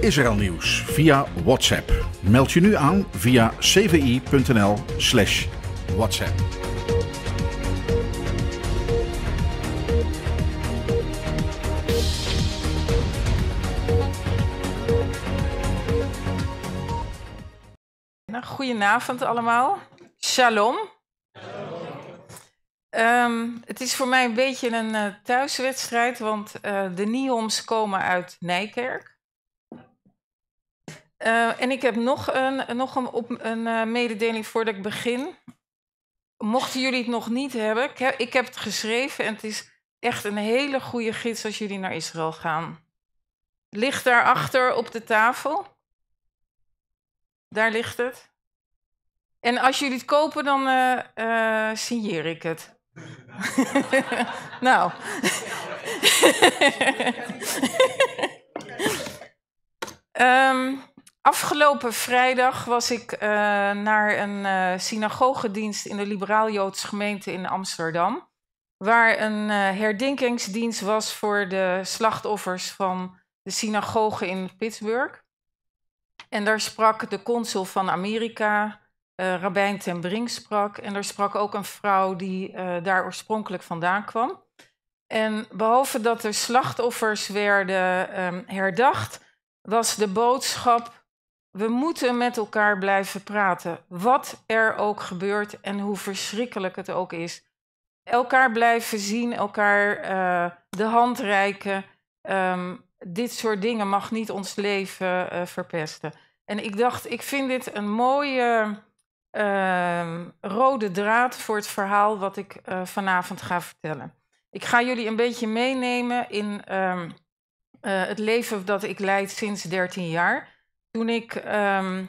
Israël nieuws via WhatsApp. Meld je nu aan via cvi.nl/slash WhatsApp. Nou, goedenavond allemaal. Shalom. Ehm, het is voor mij een beetje een eh, thuiswedstrijd, want eh, de Nioms komen uit Nijkerk. Eh, en ik heb nog een, nog een, op, een eh, mededeling voordat ik begin. Mochten jullie het nog niet hebben, ik heb, ik heb het geschreven en het is echt een hele goede gids als jullie naar Israël gaan. Ligt daarachter op de tafel. Daar ligt het. En als jullie het kopen, dan eh, signeer ik het. nou. um, Afgelopen vrijdag was ik eh, naar een uh, eh, synagogedienst in de liberaal Joods gemeente in Amsterdam. Waar een eh, herdenkingsdienst was voor de slachtoffers van de synagoge in Pittsburgh. En daar sprak de consul van Amerika, Rabijn Ten Brink, sprak. En daar sprak ook een vrouw die daar oorspronkelijk vandaan kwam. En behalve dat de slachtoffers werden ehm, herdacht, was de boodschap we moeten met elkaar blijven praten, wat er ook gebeurt en hoe verschrikkelijk het ook is. Elkaar blijven zien, elkaar eh, de hand reiken. Ehm, dit soort dingen mag niet ons leven eh, verpesten. En ik dacht, ik vind dit een mooie ehm, rode draad voor het verhaal wat ik eh, vanavond ga vertellen. Ik ga jullie een beetje meenemen in ehm, het leven dat ik leid sinds 13 jaar toen ik. Ehm,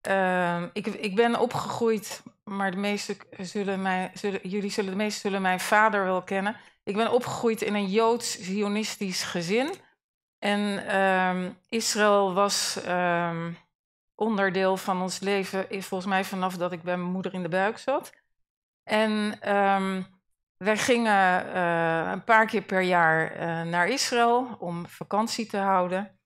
ehm, ik, ik ben opgegroeid, maar de meeste zullen mij, zullen, jullie zullen de meeste zullen mijn vader wel kennen. Ik ben opgegroeid in een Joods-Zionistisch gezin. En ehm, Israël was onderdeel van ons leven, volgens mij vanaf dat ik bij mijn moeder in de buik zat. En wij gingen eh, een paar keer per jaar eh, naar Israël om vakantie te houden.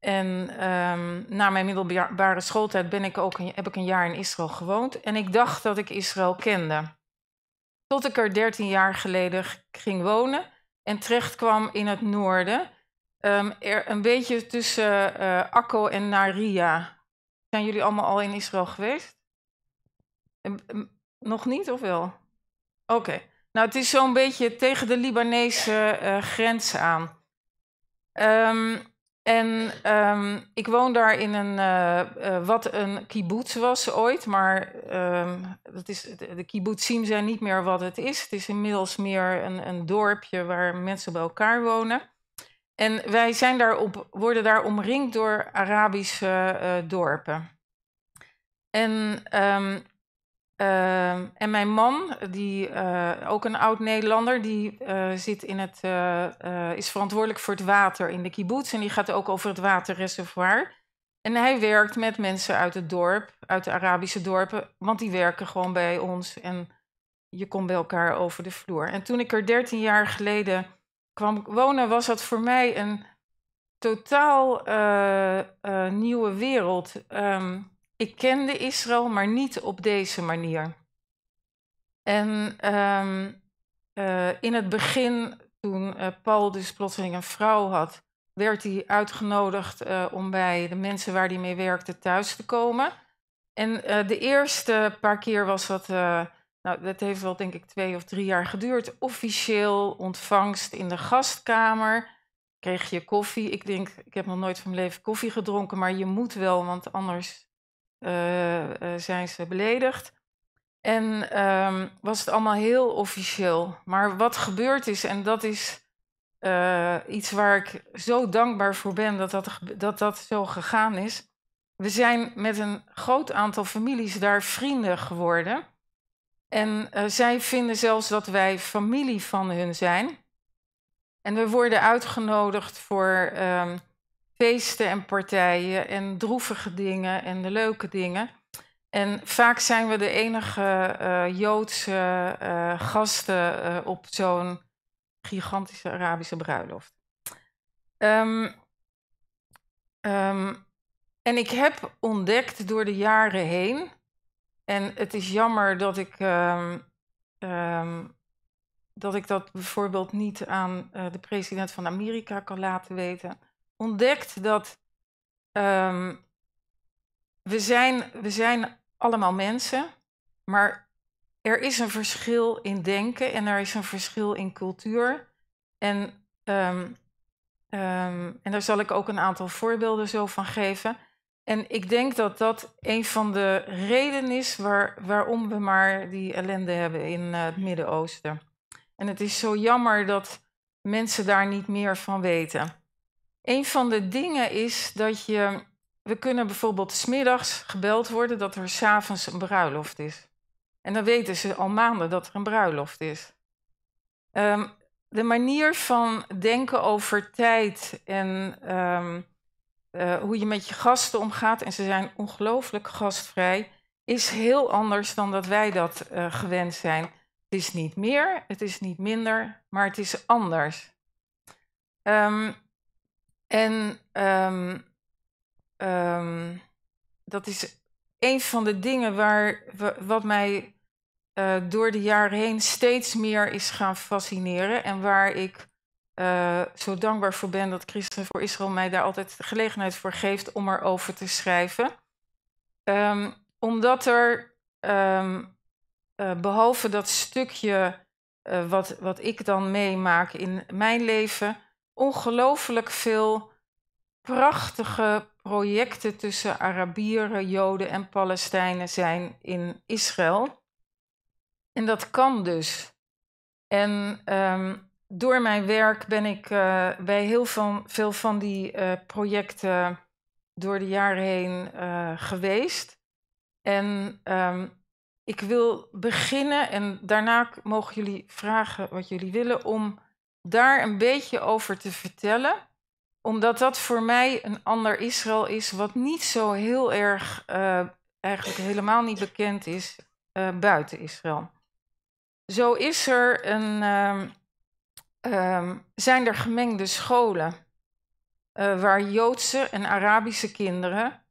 En ehm, na mijn middelbare schooltijd ben ik ook, heb ik een jaar in Israël gewoond. En ik dacht dat ik Israël kende. Tot ik er 13 jaar geleden ging wonen en terechtkwam kwam in het noorden. Ehm, een beetje tussen eh, Akko en Naria. Zijn jullie allemaal al in Israël geweest? Ehm, nog niet of wel? Oké. Nou, het is zo'n beetje tegen de Libanese eh, grens aan. Um, en ehm, ik woon daar in een, uh, wat een kibbutz was ooit, maar ehm, dat is, de, kibbutzim zijn niet meer wat het is. Het is inmiddels meer een, een dorpje waar mensen bij elkaar wonen. En wij zijn daar op, worden daar omringd door Arabische eh, dorpen. En um, Ehm, en mijn man, die, eh, ook een oud Nederlander, die eh, zit in het, eh, is verantwoordelijk voor het water in de kibbutz. En die gaat ook over het waterreservoir. En hij werkt met mensen uit het dorp, uit de Arabische dorpen, want die werken gewoon bij ons. En je komt bij elkaar over de vloer. En toen ik er 13 jaar geleden kwam wonen, was dat voor mij een totaal nieuwe wereld. Um, ik kende Israël, maar niet op deze manier. En ehm, eh, in het begin, toen eh, Paul dus plotseling een vrouw had, werd hij uitgenodigd eh, om bij de mensen waar hij mee werkte thuis te komen. En de eerste paar keer was dat, nou, dat heeft wel denk ik twee of drie jaar geduurd, officieel ontvangst in de gastkamer. Kreeg je koffie. Ik denk, ik heb nog nooit van mijn leven koffie gedronken, maar je moet wel, want anders eh, eh, zijn ze beledigd. En ehm, was het allemaal heel officieel. Maar wat gebeurd is, en dat is eh, iets waar ik zo dankbaar voor ben dat dat, dat dat zo gegaan is. We zijn met een groot aantal families daar vrienden geworden. En zij vinden zelfs dat wij familie van hun zijn. En we worden uitgenodigd voor ehm, feesten en partijen en droevige dingen en de leuke dingen. En vaak zijn we de enige eh, Joodse eh, gasten eh, op zo'n gigantische Arabische bruiloft. Ehm, ehm, en ik heb ontdekt door de jaren heen, en het is jammer dat ik, um, dat, ik dat bijvoorbeeld niet aan de president van Amerika kan laten weten ontdekt dat ehm, we, zijn, we zijn allemaal mensen, maar er is een verschil in denken en er is een verschil in cultuur. En, ehm, ehm, en daar zal ik ook een aantal voorbeelden zo van geven. En ik denk dat dat een van de redenen is waar, waarom we maar die ellende hebben in eh, het Midden-Oosten. En het is zo jammer dat mensen daar niet meer van weten. Een van de dingen is dat je. We kunnen bijvoorbeeld smiddags gebeld worden dat er s'avonds een bruiloft is. En dan weten ze al maanden dat er een bruiloft is. Ehm, de manier van denken over tijd en ehm, eh, hoe je met je gasten omgaat, en ze zijn ongelooflijk gastvrij, is heel anders dan dat wij dat eh, gewend zijn. Het is niet meer, het is niet minder, maar het is anders. Um, en ehm, ehm, dat is een van de dingen waar, wat mij eh, door de jaren heen steeds meer is gaan fascineren. En waar ik eh, zo dankbaar voor ben dat Christen voor Israël mij daar altijd de gelegenheid voor geeft om erover te schrijven. Ehm, omdat er, eh, behalve dat stukje wat, wat ik dan meemaak in mijn leven, ongelooflijk veel prachtige projecten tussen Arabieren, Joden en Palestijnen zijn in Israël. En dat kan dus. En ehm, door mijn werk ben ik eh, bij heel van, veel van die eh, projecten door de jaren heen eh, geweest. En ehm, ik wil beginnen, en daarna mogen jullie vragen wat jullie willen, om daar een beetje over te vertellen. Omdat dat voor mij een ander Israël is, wat niet zo heel erg, eh, eigenlijk helemaal niet bekend is eh, buiten Israël. Zo is er een, ehm, ehm, zijn er gemengde scholen eh, waar Joodse en Arabische kinderen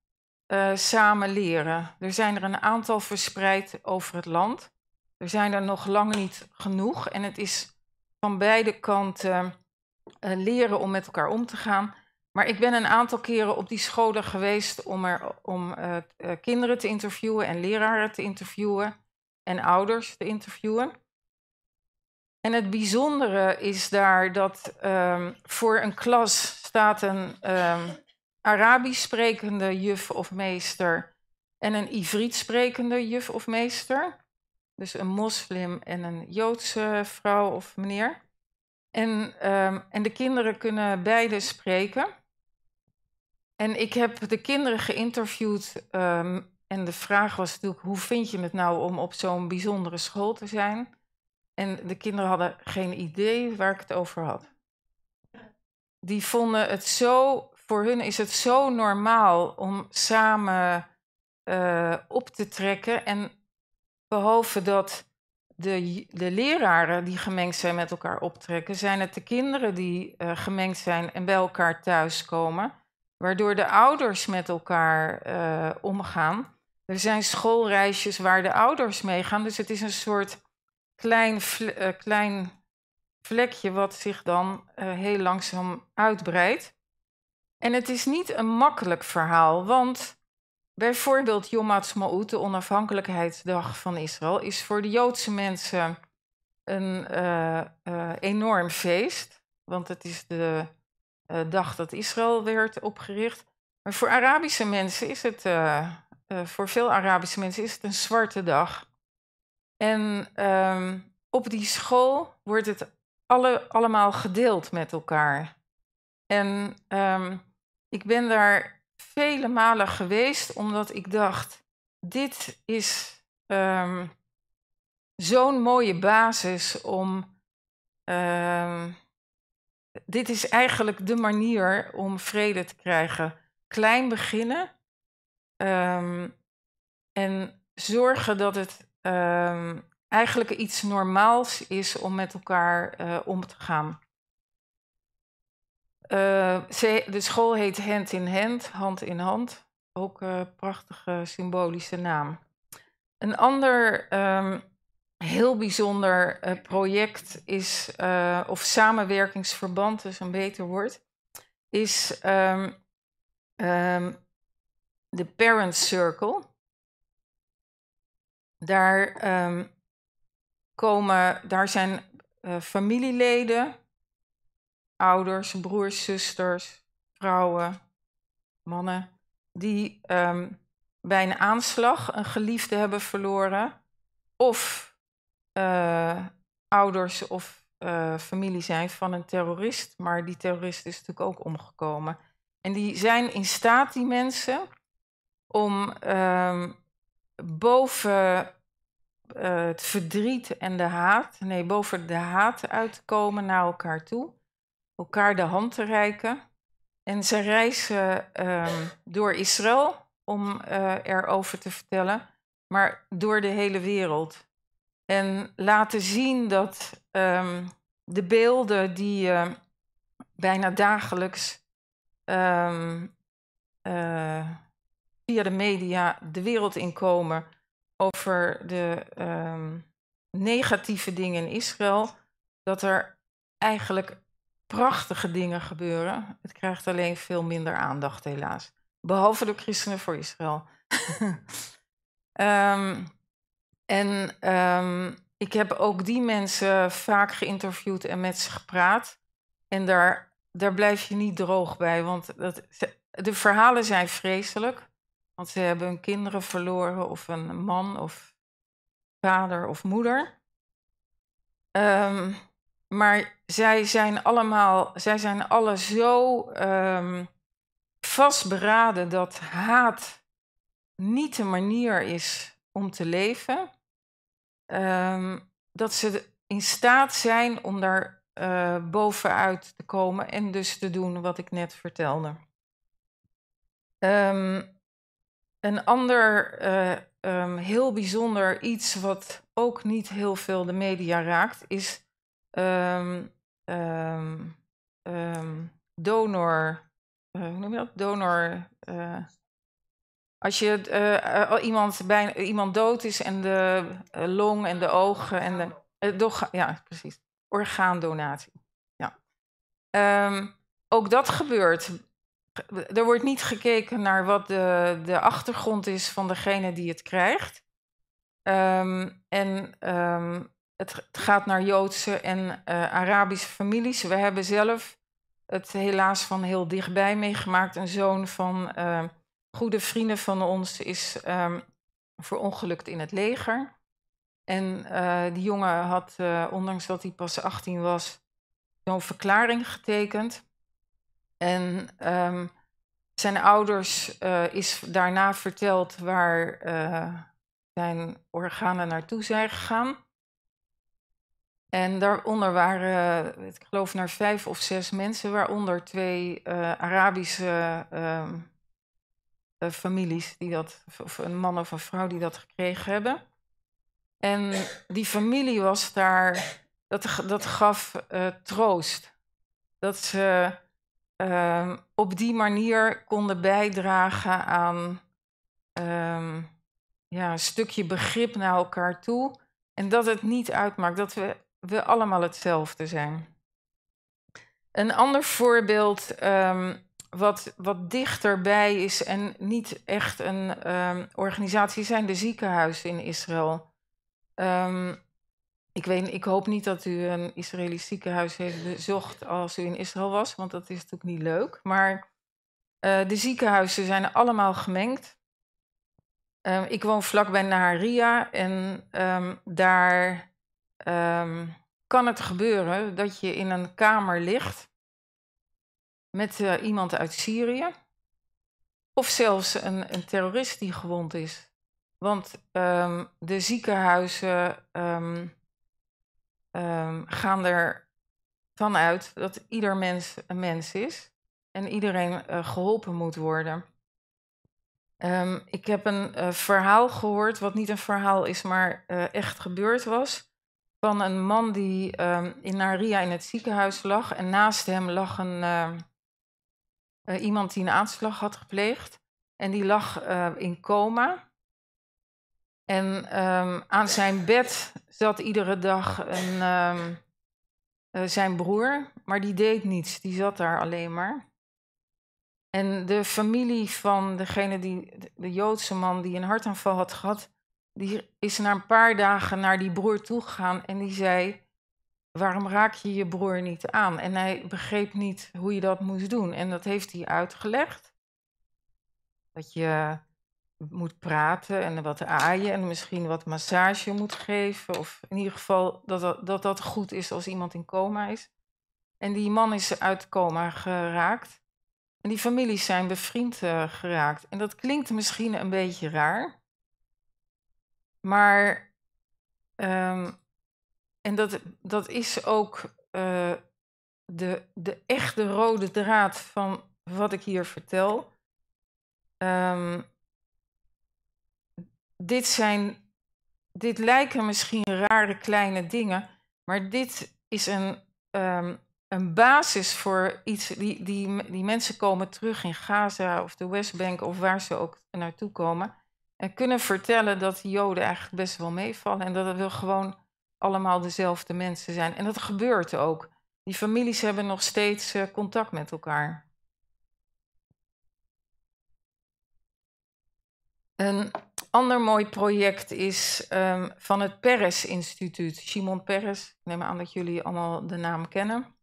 samen leren. Er zijn er een aantal verspreid over het land. Er zijn er nog lang niet genoeg en het is van beide kanten eh, leren om met elkaar om te gaan. Maar ik ben een aantal keren op die scholen geweest om, er, om eh, eh, kinderen te interviewen en leraren te interviewen en ouders te interviewen. En het bijzondere is daar dat ehm, voor een klas staat een um, Arabisch sprekende juf of meester en een Ivriet sprekende juf of meester. Dus een moslim en een Joodse vrouw of meneer. En, ehm, en de kinderen kunnen beide spreken. En ik heb de kinderen geïnterviewd. Ehm, en de vraag was natuurlijk: hoe vind je het nou om op zo'n bijzondere school te zijn? En de kinderen hadden geen idee waar ik het over had. Die vonden het zo, voor hun is het zo normaal om samen eh, op te trekken en behalve dat de, de leraren die gemengd zijn met elkaar optrekken, zijn het de kinderen die eh, gemengd zijn en bij elkaar thuiskomen, waardoor de ouders met elkaar eh, omgaan. Er zijn schoolreisjes waar de ouders meegaan, dus het is een soort klein, eh, klein vlekje wat zich dan heel langzaam uitbreidt. En het is niet een makkelijk verhaal, want bijvoorbeeld Yom Ha'atzmaut, de onafhankelijkheidsdag van Israël, is voor de Joodse mensen een eh, eh, enorm feest. Want het is de eh, dag dat Israël werd opgericht. Maar voor Arabische mensen is het, voor veel Arabische mensen is het een zwarte dag. En ehm, op die school wordt het alle, allemaal gedeeld met elkaar. En ehm, ik ben daar vele malen geweest, omdat ik dacht: dit is ehm, zo'n mooie basis om. Ehm, dit is eigenlijk de manier om vrede te krijgen. Klein beginnen ehm, en zorgen dat het eigenlijk iets normaals is om met elkaar eh, om te gaan. Eh, ze, de school heet Hand in Hand, Hand in Hand. Ook een eh, prachtige symbolische naam. Een ander ehm, heel bijzonder eh, project is, of samenwerkingsverband is dus een beter woord, is ehm, ehm, de Parent Circle. Daar, komen, daar zijn familieleden ouders, broers, zusters, vrouwen, mannen, die ehm, bij een aanslag een geliefde hebben verloren, of eh, ouders of eh, familie zijn van een terrorist, maar die terrorist is natuurlijk ook omgekomen. En die zijn in staat, die mensen, om ehm, boven eh, het verdriet en de haat, nee, boven de haat uit te komen naar elkaar toe elkaar de hand te reiken. En ze reizen ehm, door Israël om uh, erover te vertellen, maar door de hele wereld. En laten zien dat ehm, de beelden die ehm, bijna dagelijks eh, via de media de wereld inkomen over de negatieve dingen in Israël, dat er eigenlijk prachtige dingen gebeuren. Het krijgt alleen veel minder aandacht, helaas. Behalve de Christenen voor Israël. Ehm, en ehm, ik heb ook die mensen vaak geïnterviewd en met ze gepraat. En daar, daar blijf je niet droog bij, want dat, de verhalen zijn vreselijk. Want ze hebben hun kinderen verloren, of een man, of vader of moeder. Um, maar zij zijn allemaal, zij zijn alle zo ehm, vastberaden dat haat niet de manier is om te leven. Ehm, dat ze in staat zijn om daar eh, bovenuit te komen en dus te doen wat ik net vertelde. Ehm, een ander eh, heel bijzonder iets wat ook niet heel veel de media raakt, is Ehm, ehm, ehm, donor. Eh, hoe noem je dat? Donor. Eh, als je eh, iemand, bij, iemand dood is en de long en de ogen en de. Doch, ja, precies. Orgaandonatie. Ja. ook dat gebeurt. Er wordt niet gekeken naar wat de, de achtergrond is van degene die het krijgt. en um, het gaat naar Joodse en eh, Arabische families. We hebben zelf het helaas van heel dichtbij meegemaakt. Een zoon van eh, goede vrienden van ons is um, verongelukt in het leger. En eh, die jongen had, ondanks dat hij pas 18 was, zo'n verklaring getekend. En ehm, zijn ouders is daarna verteld waar zijn organen naartoe zijn gegaan. En daaronder waren, eh, ik geloof, naar vijf of zes mensen, waaronder twee eh, Arabische ehm, eh, families, die dat, of een man of een vrouw die dat gekregen hebben. En die familie was daar, dat, dat gaf troost. Dat ze ehm, op die manier konden bijdragen aan ehm, ja, een stukje begrip naar elkaar toe. En dat het niet uitmaakt dat we we allemaal hetzelfde zijn. Een ander voorbeeld um, wat, wat dichterbij is en niet echt een ehm, organisatie zijn de ziekenhuizen in Israël. Ehm, ik, weet, ik hoop niet dat u een Israëlisch ziekenhuis heeft bezocht als u in Israël was, want dat is natuurlijk niet leuk. Maar eh, de ziekenhuizen zijn allemaal gemengd. ik woon vlakbij Naharia en daar Ehm, kan het gebeuren dat je in een kamer ligt met eh, iemand uit Syrië. Of zelfs een, een terrorist die gewond is. Want ehm, de ziekenhuizen ehm, gaan er van uit dat ieder mens een mens is en iedereen eh, geholpen moet worden. ik heb een eh, verhaal gehoord, wat niet een verhaal is, maar echt gebeurd was van een man die ehm, in Naria in het ziekenhuis lag. En naast hem lag een, ehm, eh, iemand die een aanslag had gepleegd. En die lag eh, in coma. En ehm, aan zijn bed zat iedere dag een, eh, zijn broer, maar die deed niets. Die zat daar alleen maar. En de familie van degene die, de Joodse man die een hartaanval had gehad, die is na een paar dagen naar die broer toe gegaan en die zei: Waarom raak je je broer niet aan? En hij begreep niet hoe je dat moest doen. En dat heeft hij uitgelegd. Dat je moet praten en wat aaien en misschien wat massage moet geven. Of in ieder geval dat dat, dat, goed is als iemand in coma is. En die man is uit coma geraakt. En die families zijn bevriend eh, geraakt. En dat klinkt misschien een beetje raar. Maar, ehm, en dat, dat is ook uh, de, de echte rode draad van wat ik hier vertel. Ehm, dit zijn, dit lijken misschien rare kleine dingen, maar dit is een, ehm, een basis voor iets. Die, die, die mensen komen terug in Gaza of de Westbank of waar ze ook naartoe komen kunnen vertellen dat de Joden eigenlijk best wel meevallen en dat het wel gewoon allemaal dezelfde mensen zijn. En dat gebeurt ook. Die families hebben nog steeds eh, contact met elkaar. Een ander mooi project is ehm, van het Peres Instituut. Simon Peres, ik neem aan dat jullie allemaal de naam kennen,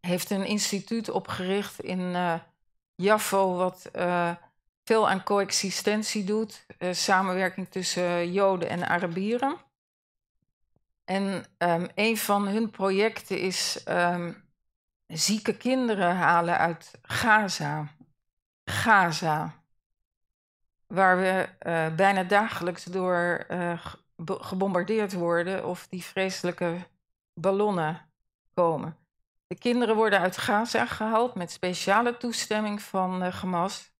heeft een instituut opgericht in uh, eh, Jaffo, wat eh, veel aan coexistentie doet, eh, samenwerking tussen Joden en Arabieren. En ehm, een van hun projecten is ehm, zieke kinderen halen uit Gaza. Gaza, waar we eh, bijna dagelijks door eh, gebombardeerd worden of die vreselijke ballonnen komen. De kinderen worden uit Gaza gehaald met speciale toestemming van Hamas.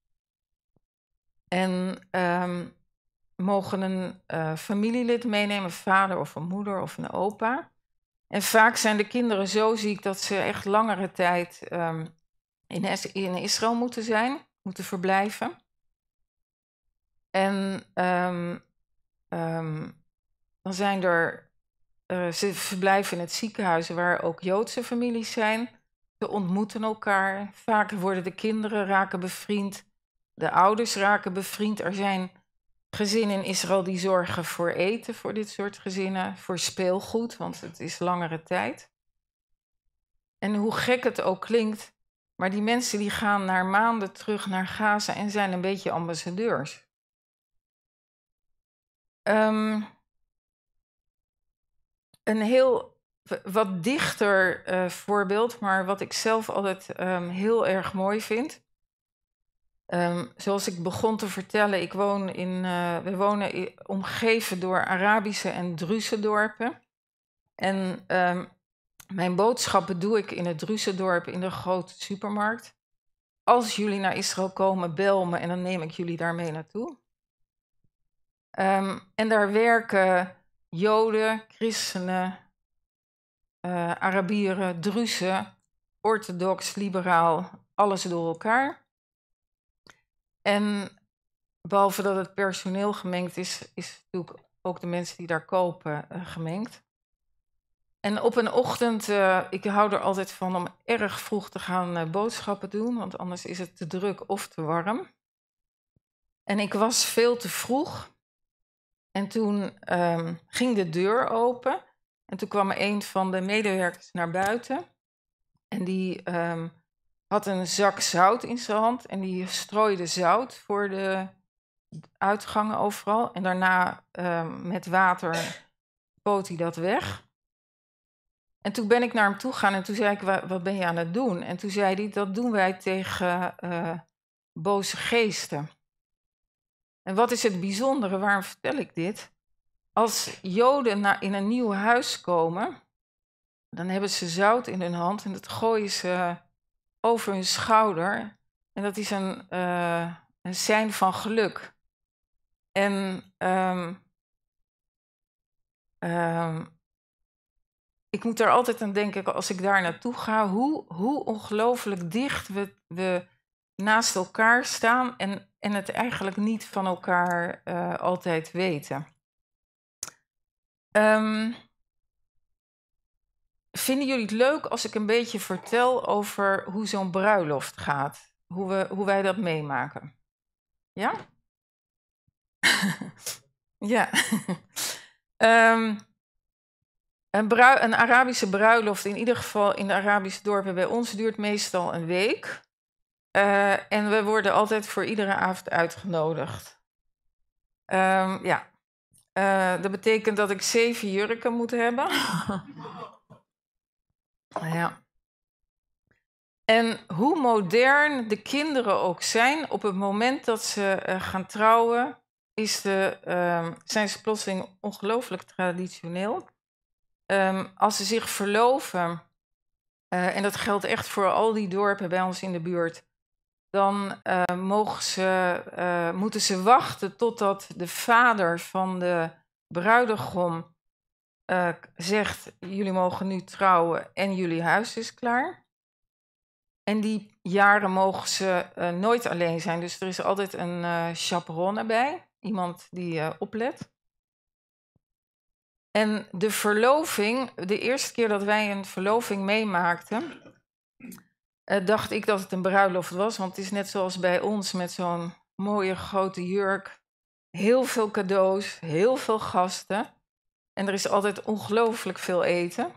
En ehm, mogen een eh, familielid meenemen, een vader of een moeder of een opa. En vaak zijn de kinderen zo ziek dat ze echt langere tijd ehm, in, Israël moeten zijn, moeten verblijven. En ehm, dan zijn er, eh, ze verblijven in het ziekenhuis waar ook Joodse families zijn. Ze ontmoeten elkaar. Vaak worden de kinderen raken bevriend de ouders raken bevriend. Er zijn gezinnen in Israël die zorgen voor eten voor dit soort gezinnen, voor speelgoed, want het is langere tijd. En hoe gek het ook klinkt, maar die mensen die gaan na maanden terug naar Gaza en zijn een beetje ambassadeurs. Ehm, een heel wat dichter eh, voorbeeld, maar wat ik zelf altijd ehm, heel erg mooi vind. Ehm, zoals ik begon te vertellen, ik woon in, eh, we wonen omgeven door Arabische en Druze dorpen. En ehm, mijn boodschappen doe ik in het Druze dorp in de grote supermarkt. Als jullie naar Israël komen, bel me en dan neem ik jullie daarmee naartoe. Ehm, en daar werken Joden, christenen, eh, Arabieren, Druzen, orthodox, liberaal, alles door elkaar. En behalve dat het personeel gemengd is, is natuurlijk ook de mensen die daar kopen eh, gemengd. En op een ochtend, eh, ik hou er altijd van om erg vroeg te gaan eh, boodschappen doen, want anders is het te druk of te warm. En ik was veel te vroeg. En toen ehm, ging de deur open. En toen kwam een van de medewerkers naar buiten. En die ehm, had een zak zout in zijn hand en die strooide zout voor de uitgangen overal. En daarna ehm, met water poot hij dat weg. En toen ben ik naar hem toe gegaan en toen zei ik, wat ben je aan het doen? En toen zei hij, dat doen wij tegen eh, boze geesten. En wat is het bijzondere, waarom vertel ik dit? Als Joden naar, in een nieuw huis komen, dan hebben ze zout in hun hand en dat gooien ze over hun schouder. En dat is een, uh, een zijn van geluk. En ehm, ehm, ik moet er altijd aan denken als ik daar naartoe ga, hoe, hoe ongelooflijk dicht we, we naast elkaar staan en, en het eigenlijk niet van elkaar eh, altijd weten. Ehm, Vinden jullie het leuk als ik een beetje vertel over hoe zo'n bruiloft gaat? Hoe, we, hoe wij dat meemaken? Ja? ja. Ehm, een, een Arabische bruiloft, in ieder geval in de Arabische dorpen bij ons, duurt meestal een week. Eh, en we worden altijd voor iedere avond uitgenodigd. Ehm, ja. Eh, dat betekent dat ik zeven jurken moet hebben. Oh, ja. En hoe modern de kinderen ook zijn, op het moment dat ze eh, gaan trouwen, is de, ehm, zijn ze plotseling ongelooflijk traditioneel. Ehm, als ze zich verloven, eh, en dat geldt echt voor al die dorpen bij ons in de buurt, dan eh, mogen ze, moeten ze wachten totdat de vader van de bruidegom eh, zegt: jullie mogen nu trouwen en jullie huis is klaar. En die jaren mogen ze eh, nooit alleen zijn. Dus er is altijd een eh, chaperon erbij, bij, iemand die oplet. En de verloving, de eerste keer dat wij een verloving meemaakten, dacht ik dat het een bruiloft was. Want het is net zoals bij ons met zo'n mooie grote jurk. Heel veel cadeaus, heel veel gasten. En er is altijd ongelooflijk veel eten.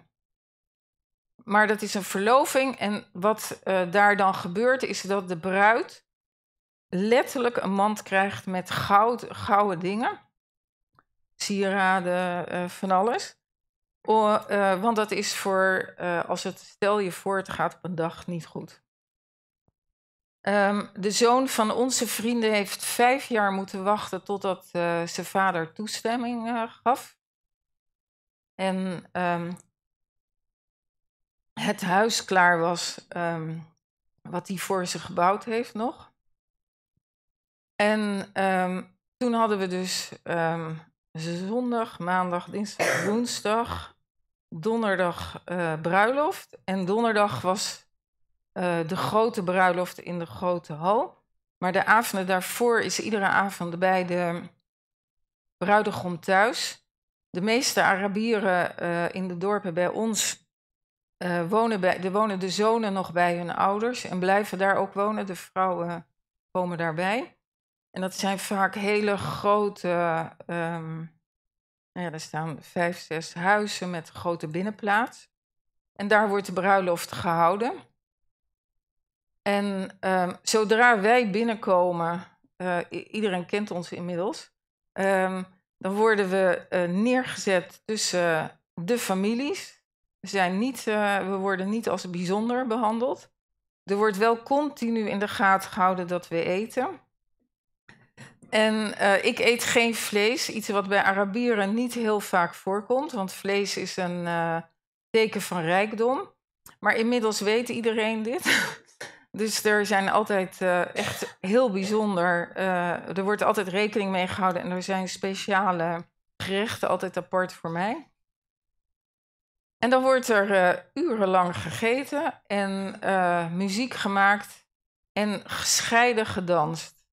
Maar dat is een verloving. En wat eh, daar dan gebeurt, is dat de bruid letterlijk een mand krijgt met goud, gouden dingen. Sieraden, eh, van alles. O, eh, want dat is voor, als het stel je voor, het gaat op een dag niet goed. Ehm, de zoon van onze vrienden heeft vijf jaar moeten wachten totdat zijn vader toestemming gaf. En ehm, het huis klaar was, um, wat hij voor ze gebouwd heeft nog. En ehm, toen hadden we dus zondag, maandag, dinsdag, woensdag, donderdag eh, bruiloft. En donderdag was eh, de grote bruiloft in de grote hal. Maar de avonden daarvoor is iedere avond bij de bruidegom thuis de meeste Arabieren eh, in de dorpen bij ons eh, wonen, bij, de wonen de zonen nog bij hun ouders en blijven daar ook wonen. De vrouwen komen daarbij. En dat zijn vaak hele grote, ehm, ja, er staan vijf, zes huizen met grote binnenplaats. En daar wordt de bruiloft gehouden. En ehm, zodra wij binnenkomen, eh, iedereen kent ons inmiddels, um, dan worden we eh, neergezet tussen de families. We, zijn niet, eh, we worden niet als bijzonder behandeld. Er wordt wel continu in de gaten gehouden dat we eten. En eh, ik eet geen vlees, iets wat bij Arabieren niet heel vaak voorkomt, want vlees is een teken van rijkdom. Maar inmiddels weet iedereen dit. Dus er zijn altijd eh, echt heel bijzonder. Eh, er wordt altijd rekening mee gehouden en er zijn speciale gerechten altijd apart voor mij. En dan wordt er eh, urenlang gegeten en muziek gemaakt en gescheiden gedanst.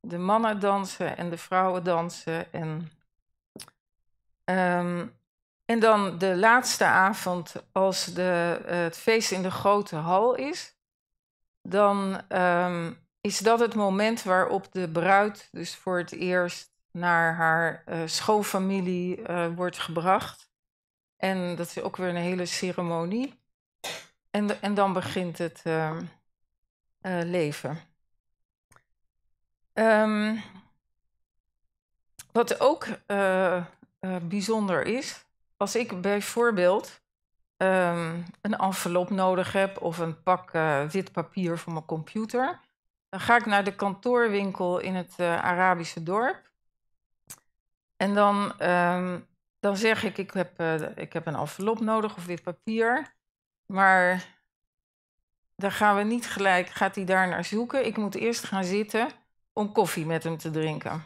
De mannen dansen en de vrouwen dansen. En, ehm, en dan de laatste avond, als de, het feest in de grote hal is dan ehm, is dat het moment waarop de bruid dus voor het eerst naar haar uh, eh, schoonfamilie eh, wordt gebracht. En dat is ook weer een hele ceremonie. En, en dan begint het ehm, eh, leven. Ehm, wat ook bijzonder is, als ik bijvoorbeeld Ehm, een envelop nodig heb of een pak eh, wit papier voor mijn computer. Dan ga ik naar de kantoorwinkel in het eh, Arabische dorp. En dan, ehm, dan zeg ik, ik heb, eh, ik heb een envelop nodig of wit papier. Maar dan gaan we niet gelijk, gaat hij daar naar zoeken. Ik moet eerst gaan zitten om koffie met hem te drinken.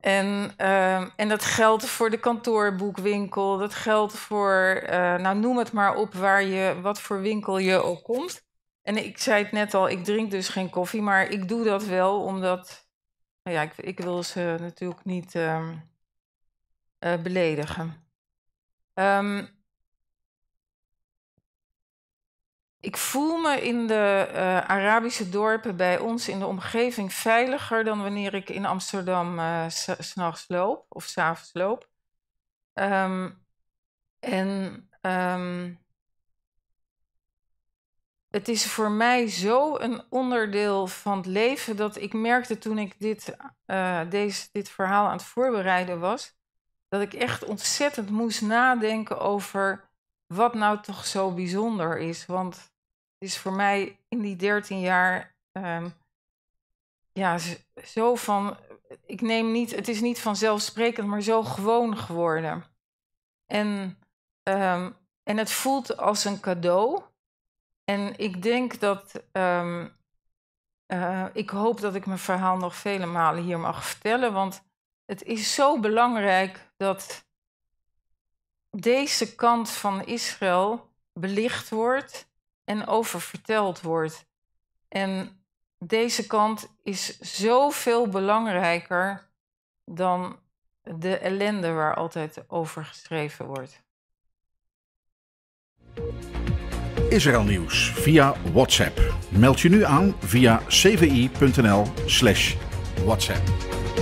En, ehm, en dat geldt voor de kantoorboekwinkel, dat geldt voor, eh, nou noem het maar op, waar je, wat voor winkel je ook komt. En ik zei het net al, ik drink dus geen koffie, maar ik doe dat wel omdat, nou ja, ik, ik wil ze natuurlijk niet ehm, eh, beledigen. Um, Ik voel me in de eh, Arabische dorpen bij ons in de omgeving veiliger dan wanneer ik in Amsterdam uh, s'nachts loop of s'avonds loop. Ehm, en ehm, het is voor mij zo een onderdeel van het leven dat ik merkte toen ik dit, eh, deze, dit verhaal aan het voorbereiden was, dat ik echt ontzettend moest nadenken over wat nou toch zo bijzonder is. Want is voor mij in die 13 jaar ehm, ja, zo van. Ik neem niet, het is niet vanzelfsprekend, maar zo gewoon geworden. En, ehm, en het voelt als een cadeau. En ik denk dat. Ehm, eh, ik hoop dat ik mijn verhaal nog vele malen hier mag vertellen. Want het is zo belangrijk dat deze kant van Israël belicht wordt en over verteld wordt. En deze kant is zoveel belangrijker dan de ellende waar altijd over geschreven wordt. Israël Nieuws via WhatsApp. Meld je nu aan via cvi.nl/slash WhatsApp.